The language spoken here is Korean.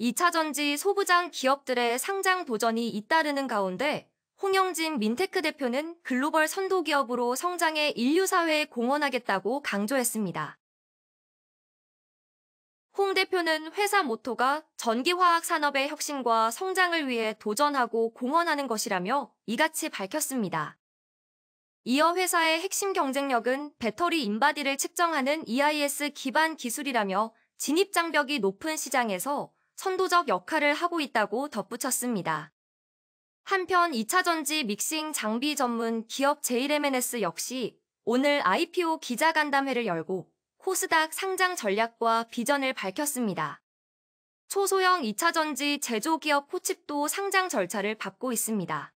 2차 전지 소부장 기업들의 상장 도전이 잇따르는 가운데 홍영진 민테크 대표는 글로벌 선도 기업으로 성장해 인류 사회에 공헌하겠다고 강조했습니다. 홍 대표는 회사 모토가 전기화학 산업의 혁신과 성장을 위해 도전하고 공헌하는 것이라며 이같이 밝혔습니다. 이어 회사의 핵심 경쟁력은 배터리 인바디를 측정하는 EIS 기반 기술이라며 진입장벽이 높은 시장에서 선도적 역할을 하고 있다고 덧붙였습니다. 한편 2차전지 믹싱 장비 전문 기업 JMNS 역시 오늘 IPO 기자간담회를 열고 코스닥 상장 전략과 비전을 밝혔습니다. 초소형 2차전지 제조기업 코칩도 상장 절차를 받고 있습니다.